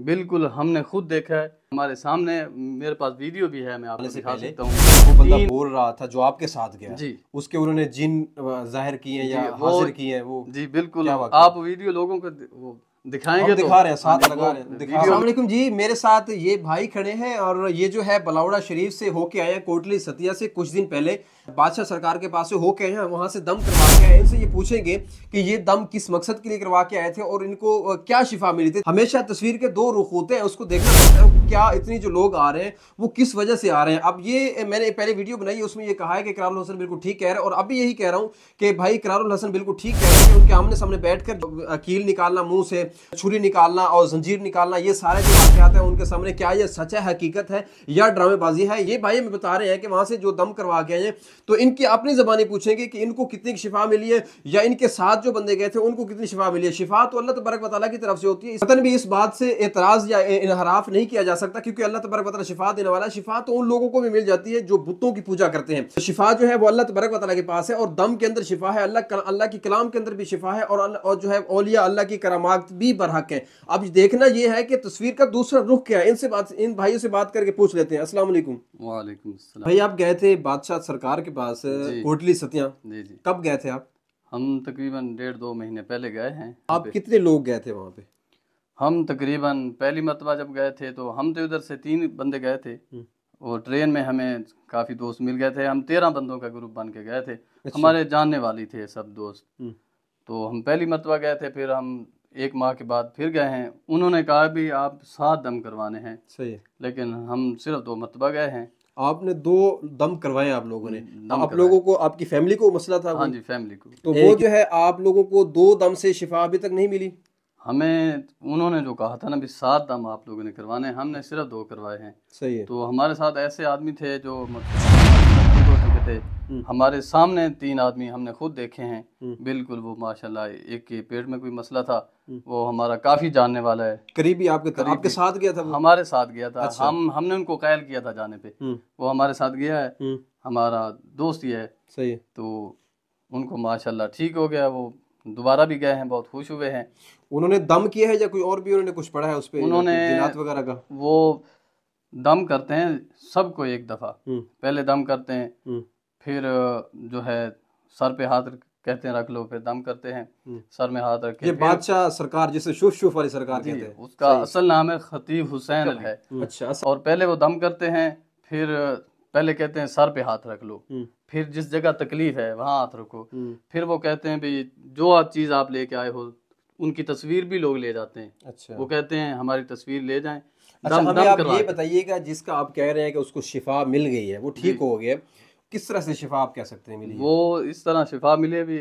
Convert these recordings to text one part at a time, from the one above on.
बिल्कुल हमने खुद देखा है हमारे सामने मेरे पास वीडियो भी है मैं आपको दिखा सकता हूँ वो बंदा बोल रहा था जो आपके साथ गया जी उसके उन्होंने जिन जाहिर किए या हाजिर किए वो जी बिल्कुल आप वीडियो लोगों को वो दिखाएंगे तो। दिखा तो, रहे हैं साथ हाँ, लगा रहे हैं अस्सलाम जी मेरे साथ ये भाई खड़े हैं और ये जो है बलावड़ा शरीफ से होके आए हैं कोटली सतिया से कुछ दिन पहले बादशाह सरकार के पास से होके आए हैं वहाँ से दम करवा के आए इनसे ये पूछेंगे कि ये दम किस मकसद के लिए करवा के आए थे और इनको क्या शिफा मिली थी हमेशा तस्वीर के दो रुख होते हैं उसको देखना पड़ता है क्या इतनी जो लोग आ रहे हैं वो किस वजह से आ रहे हैं अब ये मैंने पहले वीडियो बनाई है उसमें ये कहा है कि करारुल हसन बिल्कुल ठीक कह रहे हैं और अभी यही कह रहा हूँ कि भाई करारुल हसन बिल्कुल ठीक कह रहे हैं उनके आमने सामने बैठ कर कील निकालना मुँह से छुरी निकालना और जंजीर निकालना ये सारे जो वाकत हैं उनके सामने क्या ये सच है हकीकत है या ड्रामेबाजी है ये भाई हमें बता रहे हैं कि वहाँ से जो दम करवा गए हैं तो इनकी अपनी जबानी पूछेंगे कि इनको कितनी शिफा मिली है या इनके साथ जो बंदे गए थे उनको कितनी शिफा मिली है शिफा तो अल्लाह तबरक वाली की तरफ से होती है इस भी इस बात से एतराज़ या इनहराफ नहीं किया जा सकता क्योंकि अल्लाह तबरक वाली शिफा देने वाला है शिफा तो उन लोगों को भी मिल जाती है जो बुतों की पूजा करते हैं शिफा जो है वो अल्लाह तबरक वाली के पास है और दम के अंदर शिफा है अल्लाह अल्लाह के कलाम के अंदर भी शिफा है और जो है ओलिया अल्लाह की करामात भी बरहक है अब देखना यह है कि तस्वीर का दूसरा रुख क्या है इनसे बात इन भाइयों से बात करके पूछ लेते हैं असला भाई आप गए थे बादशाह सरकार के पास होटली सत्या कब गए थे आप हम तकरीबन डेढ़ दो महीने पहले गए हैं आप कितने लोग गए थे वहाँ पे हम तकरीबन पहली मरतबा जब गए थे तो हम तो उधर से तीन बंदे गए थे हम्म। और ट्रेन में हमें काफ़ी दोस्त मिल गए थे हम तेरह बंदों का ग्रुप बन के गए थे अच्छा। हमारे जानने वाली थे सब दोस्त हम्म। तो हम पहली मरतबा गए थे फिर हम एक माह के बाद फिर गए हैं उन्होंने कहा भी आप सात दम करवाने हैं सही है लेकिन हम सिर्फ दो मरतबा गए हैं आपने दो दम करवाए आप लोगों ने आप लोगों को आपकी फैमिली को मसला था हाँ जी फैमिली को तो वो जो है आप लोगों को दो दम से शिफा अभी तक नहीं मिली हमें उन्होंने जो कहा था ना अभी सात दम आप लोगों ने करवाने हमने सिर्फ दो करवाए हैं सही है तो हमारे साथ ऐसे आदमी थे जो हो हम्म। चुके थे हम्म। हमारे सामने तीन आदमी हमने खुद देखे हैं हम्म। बिल्कुल वो माशाल्लाह एक के पेट में कोई मसला था वो हमारा काफी जानने वाला है करीबी आपके करीब आपके साथ गया था वो? हमारे साथ गया था अच्छा। हम हमने उनको कैल किया था जाने पे वो हमारे साथ गया है हमारा दोस्त ही है सही तो उनको माशाल्लाह ठीक हो गया वो दोबारा भी गए हैं बहुत खुश हुए हैं उन्होंने दम किया है या कोई और भी उन्होंने कुछ पढ़ा है उस पर उन्होंने वगैरह का वो दम करते हैं सबको एक दफ़ा हम्म। पहले दम करते हैं हम्म। फिर जो है सर पे हाथ कहते हैं रख लो फिर दम करते हैं हम्म। सर में हाथ रखे ये बादशाह सरकार जिसे शुफ शुफ वाली सरकार कहते हैं उसका असल नाम है खतीब हुसैन है अच्छा और पहले वो दम करते हैं फिर पहले कहते हैं सर पे हाथ रख लो हम्म। फिर जिस जगह तकलीफ है वहां हाथ रखो हम्म। फिर वो कहते हैं भाई जो आप चीज आप लेके आए हो उनकी तस्वीर भी लोग ले जाते हैं अच्छा वो कहते हैं हमारी तस्वीर ले जाए अच्छा दम आप ये बताइएगा जिसका आप कह रहे हैं कि उसको शिफा मिल गई है वो ठीक हो गया किस तरह से शिफा आप कह सकते हैं मिली वो इस तरह शिफा मिले भी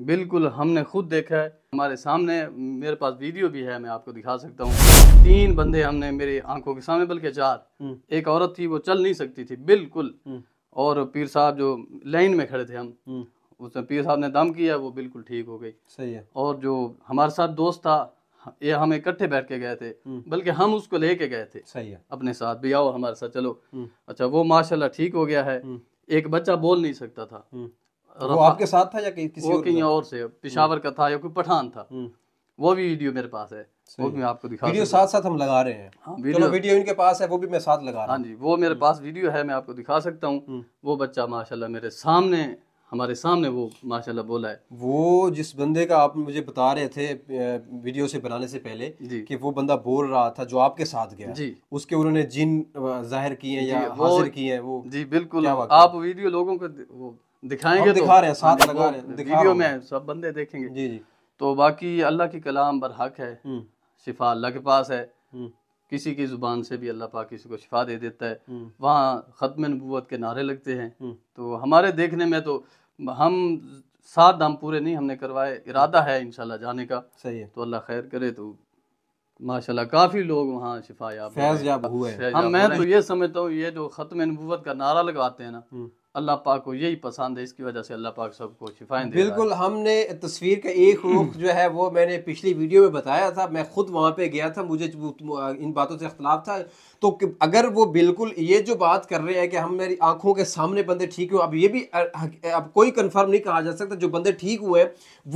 बिल्कुल हमने खुद देखा है हमारे सामने मेरे पास वीडियो भी है मैं आपको दिखा सकता हूँ तीन बंदे हमने मेरी आंखों के सामने बल्कि चार हम्म। एक औरत थी वो चल नहीं सकती थी बिल्कुल हम्म। और पीर साहब जो लाइन में खड़े थे हम हम्म। उसमें पीर साहब ने दम किया वो बिल्कुल ठीक हो गई सही है और जो हमारे साथ दोस्त था ये हम इकट्ठे बैठ के गए थे बल्कि हम उसको लेके गए थे सही है अपने साथ भी आओ हमारे साथ चलो अच्छा वो माशाल्लाह ठीक हो गया है एक बच्चा बोल नहीं सकता था वो आपके साथ था या कि, किसी वो कहीं और से पिशावर का था या कोई पठान था हम्म। वो भी वीडियो मेरे पास है वो भी मैं आपको दिखा वीडियो साथ साथ हम लगा रहे हैं हाँ, वीडियो, वीडियो इनके पास है वो भी मैं साथ लगा रहा हाँ जी वो मेरे हम्म। पास वीडियो है मैं आपको दिखा सकता हूँ हम्म। वो बच्चा माशाल्लाह मेरे सामने हमारे सामने वो माशाल्लाह बोला है वो जिस बंदे का आप मुझे बता रहे थे वीडियो से बनाने से पहले कि वो बंदा बोल रहा था जो आपके साथ गया जी उसके उन्होंने जिन जाहिर किए या हाजिर किए हैं वो जी बिल्कुल आप वीडियो लोगों को दिखाएंगे तो, दिखा रहे हैं साथ लगा रहे हैं वीडियो में सब बंदे देखेंगे जी जी तो बाकी अल्लाह की कलाम बर हक है हम्म। शिफा अल्लाह के पास है हम्म। किसी की जुबान से भी अल्लाह पाक किसी को शिफा दे देता है हम्म। वहाँ ख़त्म नबूत के नारे लगते हैं तो हमारे देखने में तो हम सात दाम पूरे नहीं हमने करवाए इरादा है इनशाला जाने का सही है तो अल्लाह खैर करे तो माशाल्लाह काफी लोग वहाँ शिफा याब हुए हम मैं तो ये समझता हूँ ये जो ख़त्म नबूत का नारा लगवाते हैं ना अल्लाह पाक को यही पसंद है इसकी वजह से अल्लाह पाक सबको शिफाएं दे बिल्कुल हमने तस्वीर का एक रुख जो है वो मैंने पिछली वीडियो में बताया था मैं खुद वहाँ पे गया था मुझे इन बातों से अख्तलाफ था तो अगर वो बिल्कुल ये जो बात कर रहे हैं कि हम मेरी आंखों के सामने बंदे ठीक हुए अब ये भी अब कोई कन्फर्म नहीं कहा जा सकता जो बंदे ठीक हुए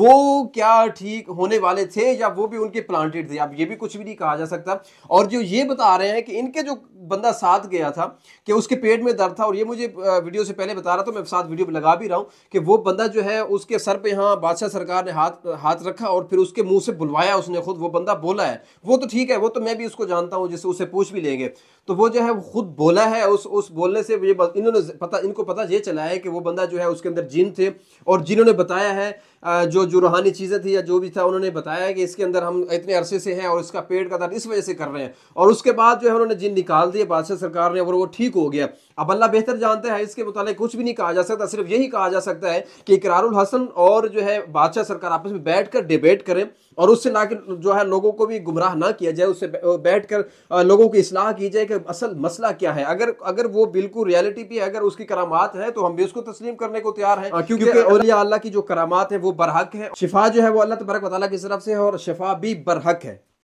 वो क्या ठीक होने वाले थे या वो भी उनके प्लांटेड थे अब ये भी कुछ भी नहीं कहा जा सकता और जो ये बता रहे हैं कि इनके जो बंदा साथ गया था कि उसके पेट में दर्द था और ये मुझे वीडियो से पहले बता रहा था मैं साथ वीडियो लगा भी रहा हूँ कि वो बंदा जो है उसके सर पे यहाँ बादशाह सरकार ने हाथ हाथ रखा और फिर उसके मुंह से बुलवाया उसने खुद वो बंदा बोला है वो तो ठीक है वो तो मैं भी उसको जानता हूँ जिससे उसे पूछ भी लेंगे तो वो जो है वो खुद बोला है उस उस बोलने से ये इन्होंने पता इनको पता ये चला है कि वो बंदा जो है उसके अंदर जिन थे और जिन्होंने बताया है जो जो रूहानी चीज़ें थी या जो भी था उन्होंने बताया है कि इसके अंदर हम इतने अरसे से हैं और इसका पेट का दर्द इस वजह से कर रहे हैं और उसके बाद जो है उन्होंने जिन निकाल दिया दिए बादशाह सरकार ने और वो ठीक हो गया अब अल्लाह बेहतर जानते हैं इसके मुताबिक कुछ भी नहीं कहा जा सकता सिर्फ यही कहा जा सकता है कि इकरारुल हसन और जो है बादशाह सरकार आपस में बैठ कर डिबेट करें और उससे ना कि जो है लोगों को भी गुमराह ना किया जाए उससे बैठ कर लोगों की इसलाह की जाए कि असल मसला क्या है अगर अगर वो बिल्कुल रियलिटी भी है अगर उसकी करामात है तो हम भी उसको तस्लीम करने को तैयार हैं क्योंकि और अल्लाह की जो करामात है वो बरहक है शिफा जो है वो अल्लाह तबरक वाली की तरफ से है और शिफा भी बरहक है